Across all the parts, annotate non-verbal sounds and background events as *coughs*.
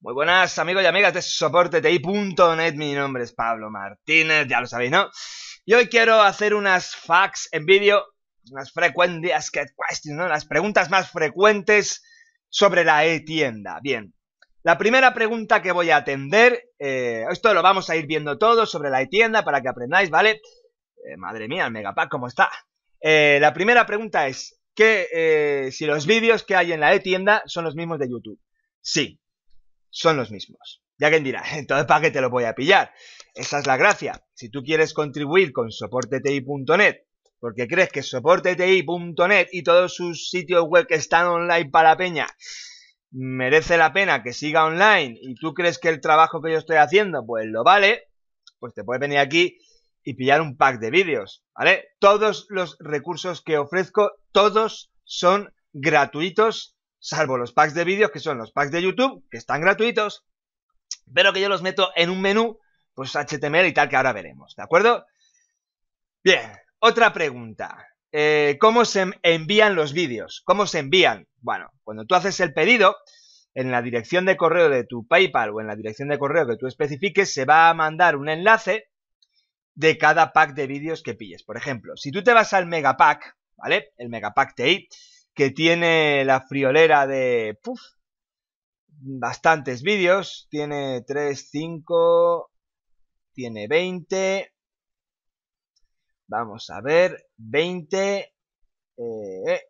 Muy buenas amigos y amigas de soportetei.net, mi nombre es Pablo Martínez, ya lo sabéis, ¿no? Y hoy quiero hacer unas facts en vídeo, unas frecuentes questions, ¿no? Las preguntas más frecuentes sobre la e-tienda. Bien, la primera pregunta que voy a atender, eh, esto lo vamos a ir viendo todo sobre la e-tienda para que aprendáis, ¿vale? Eh, madre mía, el Megapack, ¿cómo está? Eh, la primera pregunta es que si los vídeos que hay en la e-tienda son los mismos de YouTube. Sí, son los mismos. Ya quien dirá, *laughs* entonces ¿para qué te lo voy a pillar? Esa es la gracia. Si tú quieres contribuir con soporteti.net, porque crees que soporteti.net y todos sus sitios web que están online para la peña merece la pena que siga online y tú crees que el trabajo que yo estoy haciendo pues lo vale, pues te puedes venir aquí y pillar un pack de vídeos, ¿vale? Todos los recursos que ofrezco, todos son gratuitos Salvo los packs de vídeos, que son los packs de YouTube, que están gratuitos, pero que yo los meto en un menú, pues HTML y tal, que ahora veremos, ¿de acuerdo? Bien, otra pregunta. Eh, ¿Cómo se envían los vídeos? ¿Cómo se envían? Bueno, cuando tú haces el pedido, en la dirección de correo de tu PayPal o en la dirección de correo que tú especifiques, se va a mandar un enlace de cada pack de vídeos que pilles. Por ejemplo, si tú te vas al Megapack, ¿vale? El Megapack TI, que tiene la friolera de puf bastantes vídeos. Tiene 3, 5, tiene 20. Vamos a ver, 20, eh,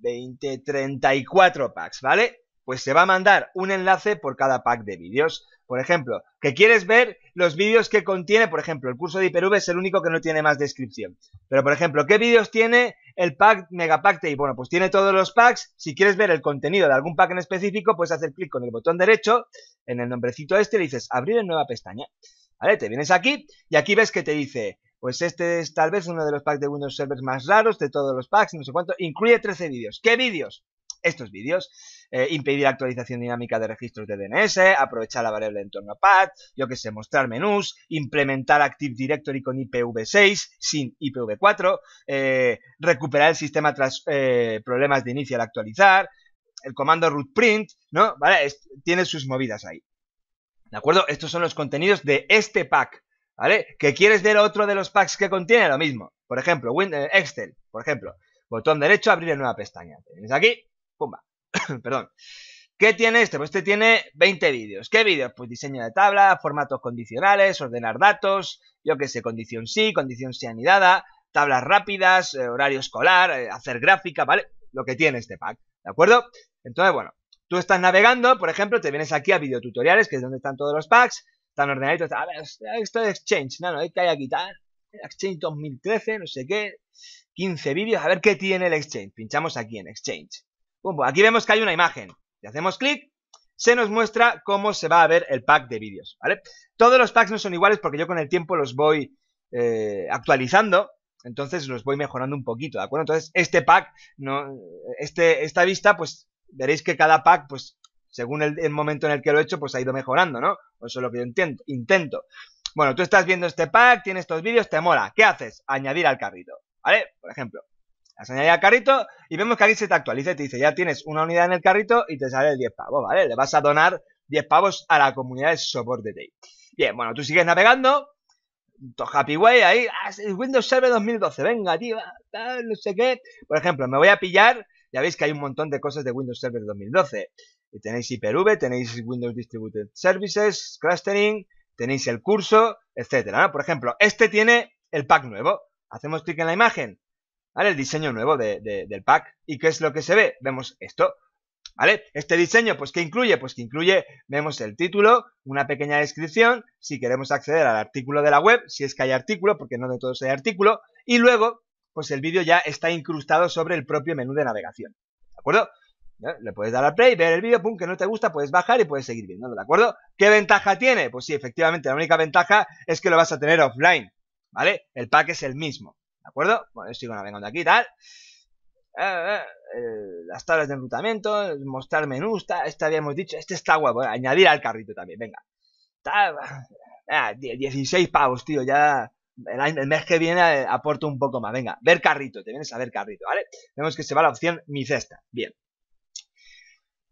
20, eh, 34 packs, ¿vale? Pues se va a mandar un enlace por cada pack de vídeos. Por ejemplo, que quieres ver los vídeos que contiene, por ejemplo, el curso de Hyper-V es el único que no tiene más descripción. Pero, por ejemplo, ¿qué vídeos tiene el pack Megapack y bueno, pues tiene todos los packs. Si quieres ver el contenido de algún pack en específico, puedes hacer clic con el botón derecho en el nombrecito este y le dices abrir en nueva pestaña. ¿Vale? Te vienes aquí y aquí ves que te dice, pues este es tal vez uno de los packs de Windows Server más raros de todos los packs, no sé cuánto, incluye 13 vídeos. ¿Qué vídeos? estos vídeos. Eh, impedir impedir actualización dinámica de registros de DNS, aprovechar la variable entorno path, yo que sé, mostrar menús, implementar Active Directory con IPv6 sin IPv4, eh, recuperar el sistema tras eh, problemas de inicio al actualizar, el comando root print, ¿no? ¿Vale? tiene sus movidas ahí. ¿De acuerdo? Estos son los contenidos de este pack, ¿vale? ¿Que quieres ver otro de los packs que contiene? Lo mismo. Por ejemplo, Excel, por ejemplo. Botón derecho, abrir en nueva pestaña. ¿Tienes aquí Pumba. *coughs* Perdón. ¿Qué tiene este? Pues este tiene 20 vídeos. ¿Qué vídeos? Pues diseño de tabla, formatos condicionales, ordenar datos, yo qué sé, condición sí, condición sí anidada, tablas rápidas, eh, horario escolar, eh, hacer gráfica, ¿vale? Lo que tiene este pack, ¿de acuerdo? Entonces, bueno, tú estás navegando, por ejemplo, te vienes aquí a videotutoriales, que es donde están todos los packs, están ordenaditos, a ver, esto es Exchange, no, no, hay que quitar, Exchange 2013, no sé qué, 15 vídeos, a ver qué tiene el Exchange, pinchamos aquí en Exchange. Aquí vemos que hay una imagen. Si hacemos clic, se nos muestra cómo se va a ver el pack de vídeos, ¿vale? Todos los packs no son iguales porque yo con el tiempo los voy eh, actualizando, entonces los voy mejorando un poquito, ¿de acuerdo? Entonces este pack, no, este, esta vista, pues veréis que cada pack, pues según el, momento en el que lo he hecho, pues ha ido mejorando, ¿no? Eso es lo que yo intento, intento. Bueno, tú estás viendo este pack, tienes estos vídeos, te mola. ¿Qué haces? Añadir al carrito, ¿vale? Por ejemplo. Las añadir al carrito y vemos que aquí se te actualiza y te dice, ya tienes una unidad en el carrito y te sale el 10 pavos, ¿vale? Le vas a donar 10 pavos a la comunidad de soporte Day. Bien, bueno, tú sigues navegando. To happy way ahí. Ah, Windows Server 2012, venga, tío, ah, no sé qué. Por ejemplo, me voy a pillar. Ya veis que hay un montón de cosas de Windows Server 2012. Y tenéis Hyper-V, tenéis Windows Distributed Services, Clustering, tenéis el curso, etcétera. Por ejemplo, este tiene el pack nuevo. Hacemos clic en la imagen, ¿vale? El diseño nuevo del pack. ¿Y qué es lo que se ve? Vemos esto, ¿vale? Este diseño, pues, ¿qué incluye? Pues que incluye, vemos el título, una pequeña descripción, si queremos acceder al artículo de la web, si es que hay artículo, porque no de todos hay artículo, y luego, pues el vídeo ya está incrustado sobre el propio menú de navegación, ¿de acuerdo? Le puedes dar al play, ver el vídeo, pum, que no te gusta, puedes bajar y puedes seguir viendo. ¿de acuerdo? ¿Qué ventaja tiene? Pues sí, efectivamente, la única ventaja es que lo vas a tener offline, ¿vale? El pack es el mismo. ¿De acuerdo? Bueno, sigo navegando aquí, tal. Eh, eh, las tablas de enrutamiento, mostrar menús, Este habíamos dicho, este está guapo. Eh, añadir al carrito también, venga. 16 ah, pavos, tío, ya el, mes que viene aporto un poco más. Venga, ver carrito, te vienes a ver carrito, ¿vale? Vemos que se va la opción mi cesta. Bien.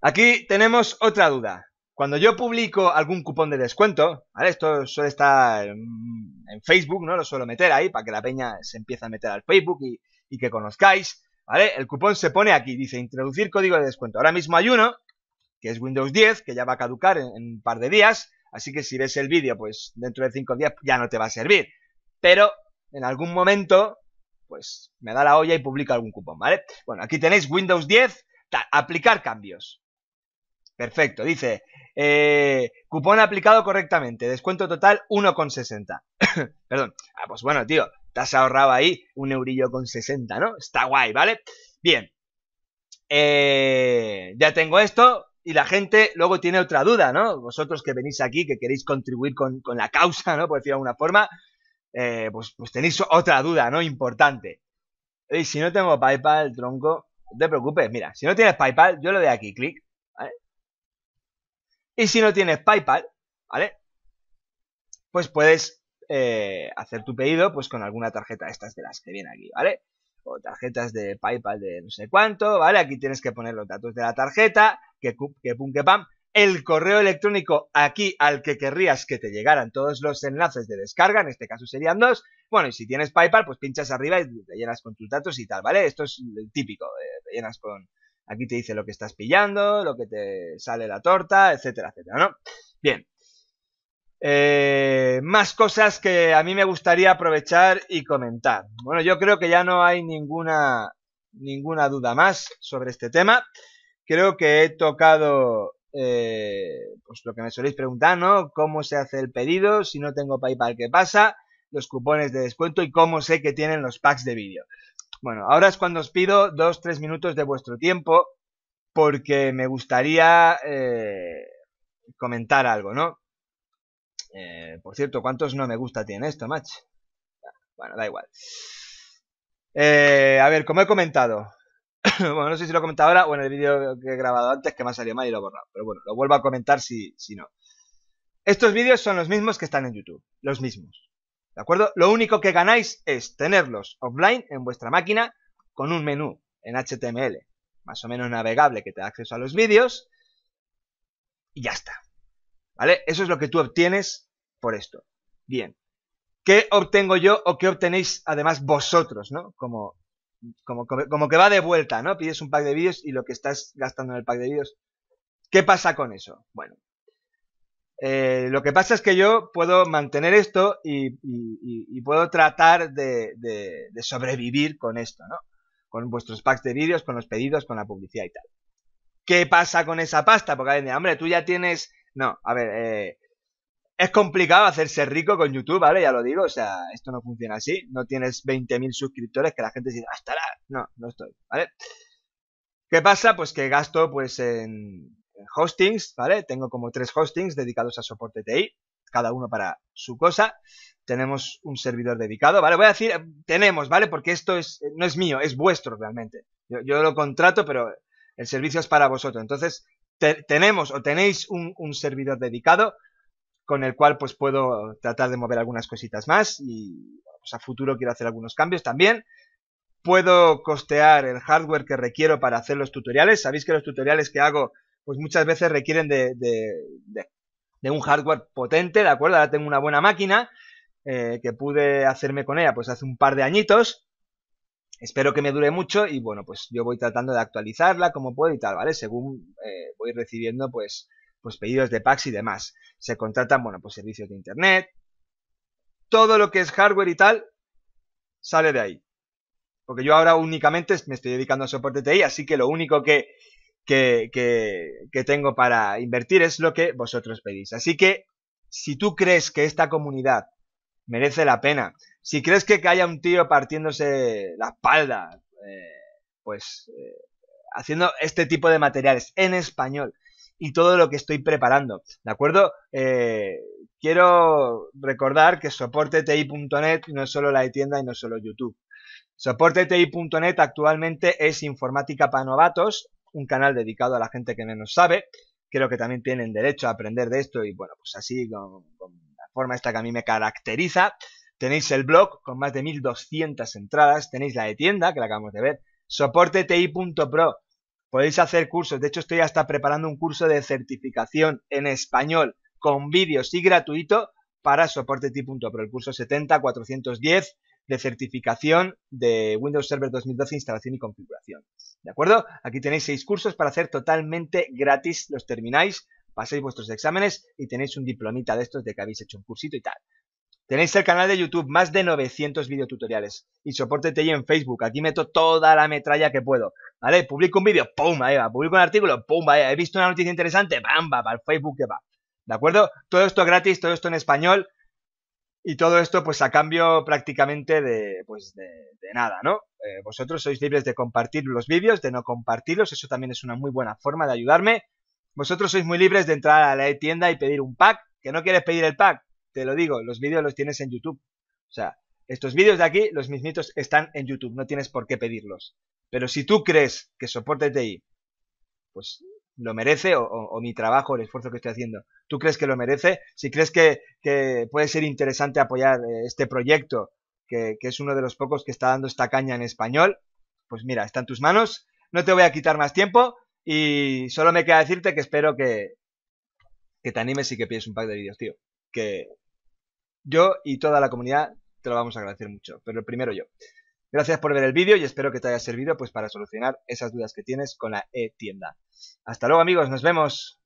Aquí tenemos otra duda. Cuando yo publico algún cupón de descuento, ¿vale? Esto suele estar en Facebook, ¿no? Lo suelo meter ahí para que la peña se empiece a meter al Facebook y, que conozcáis, ¿vale? El cupón se pone aquí, dice introducir código de descuento. Ahora mismo hay uno, que es Windows 10, que ya va a caducar en, un par de días, así que si ves el vídeo, pues dentro de cinco días ya no te va a servir. Pero en algún momento, pues me da la olla y publico algún cupón, ¿vale? Bueno, aquí tenéis Windows 10, aplicar cambios. Perfecto, dice, eh, cupón aplicado correctamente, descuento total 1,60. *coughs* Perdón, ah, pues bueno, tío, te has ahorrado ahí un eurillo con 60, ¿no? Está guay, ¿vale? Bien, eh, ya tengo esto y la gente luego tiene otra duda, ¿no? Vosotros que venís aquí, que queréis contribuir con, la causa, ¿no? Por decirlo de alguna forma, eh, pues, pues tenéis otra duda, ¿no? Importante. Y si no tengo PayPal, tronco, no te preocupes, mira, si no tienes PayPal, yo lo doy aquí, clic, y si no tienes PayPal, ¿vale? Pues puedes eh, hacer tu pedido pues con alguna tarjeta de estas de las que viene aquí, ¿vale? O tarjetas de PayPal de no sé cuánto, ¿vale? Aquí tienes que poner los datos de la tarjeta, que, que pum, que pam. El correo electrónico aquí al que querrías que te llegaran todos los enlaces de descarga, en este caso serían dos. Bueno, y si tienes PayPal, pues pinchas arriba y te llenas con tus datos y tal, ¿vale? Esto es típico, eh, te llenas con, Aquí te dice lo que estás pillando, lo que te sale la torta, etcétera, etcétera, ¿no? Bien. Eh, más cosas que a mí me gustaría aprovechar y comentar. Bueno, yo creo que ya no hay ninguna, ninguna duda más sobre este tema. Creo que he tocado eh, pues lo que me soléis preguntar, ¿no? ¿Cómo se hace el pedido? Si no tengo PayPal, ¿qué pasa? Los cupones de descuento y cómo sé que tienen los packs de vídeo. Bueno, ahora es cuando os pido dos, tres minutos de vuestro tiempo porque me gustaría eh, comentar algo, ¿no? Eh, por cierto, ¿cuántos no me gusta tiene esto, match? Bueno, da igual. Eh, a ver, como he comentado, *coughs* bueno, no sé si lo he comentado ahora o en el vídeo que he grabado antes que me ha salido mal y lo he borrado, pero bueno, lo vuelvo a comentar si, si no. Estos vídeos son los mismos que están en YouTube, los mismos. ¿De acuerdo? Lo único que ganáis es tenerlos offline en vuestra máquina con un menú en HTML, más o menos navegable, que te da acceso a los vídeos. Y ya está. ¿Vale? Eso es lo que tú obtienes por esto. Bien. ¿Qué obtengo yo o qué obtenéis además vosotros, ¿no? Como, como, como que va de vuelta, ¿no? Pides un pack de vídeos y lo que estás gastando en el pack de vídeos. ¿Qué pasa con eso? Bueno, eh, lo que pasa es que yo puedo mantener esto y, puedo tratar de, sobrevivir con esto, ¿no? Con vuestros packs de vídeos, con los pedidos, con la publicidad y tal. ¿Qué pasa con esa pasta? Porque alguien hombre, tú ya tienes... No, a ver, eh, es complicado hacerse rico con YouTube, ¿vale? Ya lo digo, o sea, esto no funciona así. No tienes 20.000 suscriptores que la gente dice, hasta la... No, no estoy, ¿vale? ¿Qué pasa? Pues que gasto, pues, en hostings, ¿vale? Tengo como tres hostings dedicados a soporte TI, cada uno para su cosa. Tenemos un servidor dedicado, ¿vale? Voy a decir, tenemos, ¿vale? Porque esto es, no es mío, es vuestro realmente. Yo, lo contrato, pero el servicio es para vosotros. Entonces, tenemos o tenéis un, servidor dedicado con el cual pues puedo tratar de mover algunas cositas más y pues, a futuro quiero hacer algunos cambios también puedo costear el hardware que requiero para hacer los tutoriales. Sabéis que los tutoriales que hago pues muchas veces requieren de, de, un hardware potente, ¿de acuerdo? Ahora tengo una buena máquina eh, que pude hacerme con ella pues hace un par de añitos. Espero que me dure mucho y bueno, pues yo voy tratando de actualizarla como puedo y tal, ¿vale? Según eh, voy recibiendo pues, pues pedidos de packs y demás. Se contratan, bueno, pues servicios de internet. Todo lo que es hardware y tal sale de ahí. Porque yo ahora únicamente me estoy dedicando a soporte TI, así que lo único que, que, tengo para invertir es lo que vosotros pedís. Así que si tú crees que esta comunidad merece la pena, si crees que, que haya un tío partiéndose la espalda, eh, pues eh, haciendo este tipo de materiales en español y todo lo que estoy preparando, ¿de acuerdo? Eh, quiero recordar que ti.net no es solo la tienda y no es solo YouTube. Soporteti.net actualmente es informática para novatos un canal dedicado a la gente que menos sabe. Creo que también tienen derecho a aprender de esto y bueno, pues así, con, la forma esta que a mí me caracteriza. Tenéis el blog con más de 1200 entradas, tenéis la de tienda que la acabamos de ver, soporteti.pro. Podéis hacer cursos, de hecho estoy hasta preparando un curso de certificación en español con vídeos y gratuito para soporteti.pro, el curso 70 410 de certificación de Windows Server 2012 instalación y configuración. ¿De acuerdo? Aquí tenéis seis cursos para hacer totalmente gratis. Los termináis, pasáis vuestros exámenes y tenéis un diplomita de estos de que habéis hecho un cursito y tal. Tenéis el canal de YouTube, más de 900 videotutoriales. Y soporte yo en Facebook. Aquí meto toda la metralla que puedo. ¿Vale? Publico un vídeo, ¡pum! Ahí va. Publico un artículo, ¡pum! Ahí va. He visto una noticia interesante, bam, para el Facebook que va. ¿De acuerdo? Todo esto gratis, todo esto en español. Y todo esto, pues a cambio prácticamente de, pues, de, de nada, ¿no? Eh, vosotros sois libres de compartir los vídeos, de no compartirlos, eso también es una muy buena forma de ayudarme. Vosotros sois muy libres de entrar a la tienda y pedir un pack. ¿Que no quieres pedir el pack? Te lo digo, los vídeos los tienes en YouTube. O sea, estos vídeos de aquí, los mismitos, están en YouTube, no tienes por qué pedirlos. Pero si tú crees que soporte TI, pues lo merece o, mi trabajo, el esfuerzo que estoy haciendo, ¿tú crees que lo merece? Si crees que, puede ser interesante apoyar eh, este proyecto, que, es uno de los pocos que está dando esta caña en español, pues mira, está en tus manos, no te voy a quitar más tiempo y solo me queda decirte que espero que, te animes y que pides un pack de vídeos, tío, que yo y toda la comunidad te lo vamos a agradecer mucho, pero primero yo. Gracias por ver el vídeo y espero que te haya servido pues para solucionar esas dudas que tienes con la e-tienda. Hasta luego amigos, nos vemos.